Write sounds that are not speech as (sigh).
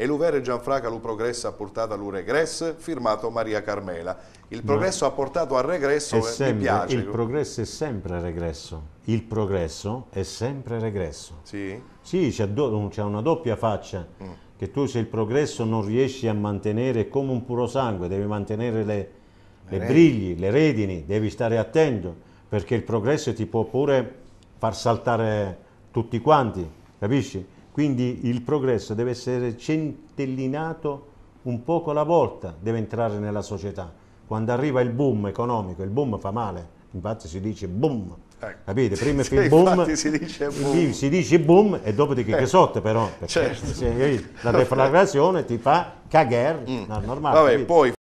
e l'Uvere Gianfraca lu progresso ha portato all'u regress, firmato Maria Carmela. Il progresso Ma ha portato al regresso, è sempre, mi piace. Il progresso è sempre regresso. Il progresso è sempre regresso. Sì? Sì, c'è, do una doppia faccia. Mm. Che tu se il progresso non riesci a mantenere come un puro sangue, devi mantenere le, le, le briglie, le redini, devi stare attento, perché il progresso ti può pure far saltare tutti quanti, capisci? Quindi il progresso deve essere centellinato un poco alla volta, deve entrare nella società. Quando arriva il boom economico, il boom fa male, infatti si dice boom, Ecco. Capite? Prima (laughs) sì, il boom, si dice boom. Si dice boom e dopo ti eh. sotto però. Certo. La deflagrazione ti fa cagare. Mm. No, normale, Vabbè,